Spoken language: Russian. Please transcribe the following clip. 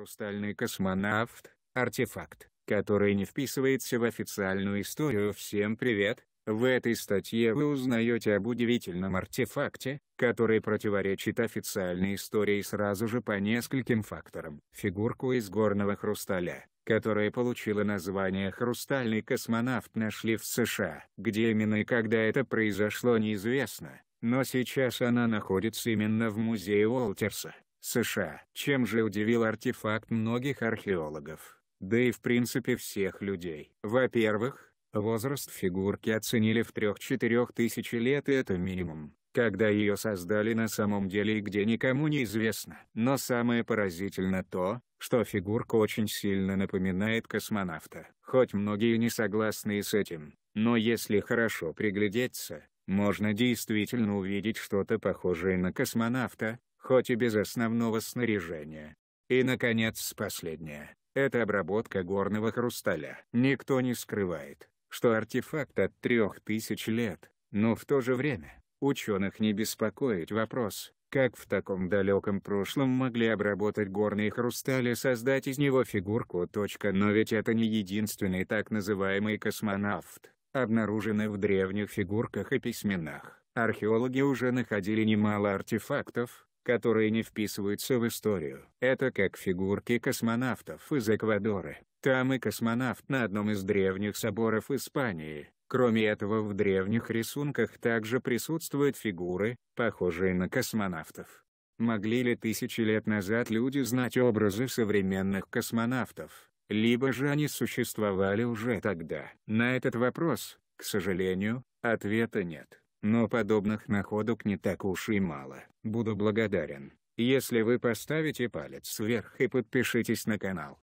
Хрустальный космонавт – артефакт, который не вписывается в официальную историю. Всем привет! В этой статье вы узнаете об удивительном артефакте, который противоречит официальной истории сразу же по нескольким факторам. Фигурку из горного хрусталя, которая получила название «Хрустальный космонавт» нашли в США. Где именно и когда это произошло неизвестно, но сейчас она находится именно в музее Уолтерса. США. Чем же удивил артефакт многих археологов, да и в принципе всех людей? Во-первых, возраст фигурки оценили в 3-4 тысячи лет и это минимум, когда ее создали на самом деле и где никому не известно. Но самое поразительно то, что фигурка очень сильно напоминает космонавта. Хоть многие не согласны с этим, но если хорошо приглядеться, можно действительно увидеть что-то похожее на космонавта, хоть и без основного снаряжения. И, наконец, последнее. Это обработка горного хрусталя. Никто не скрывает, что артефакт от трех тысяч лет, но в то же время, ученых не беспокоит вопрос, как в таком далеком прошлом могли обработать горные хрустали и создать из него фигурку. Но ведь это не единственный так называемый космонавт, обнаруженный в древних фигурках и письменах. Археологи уже находили немало артефактов, которые не вписываются в историю. Это как фигурки космонавтов из Эквадора. Там и космонавт на одном из древних соборов Испании. Кроме этого в древних рисунках также присутствуют фигуры, похожие на космонавтов. Могли ли тысячи лет назад люди знать образы современных космонавтов? Либо же они существовали уже тогда? На этот вопрос, к сожалению, ответа нет но подобных находок не так уж и мало. Буду благодарен, если вы поставите палец вверх и подпишитесь на канал.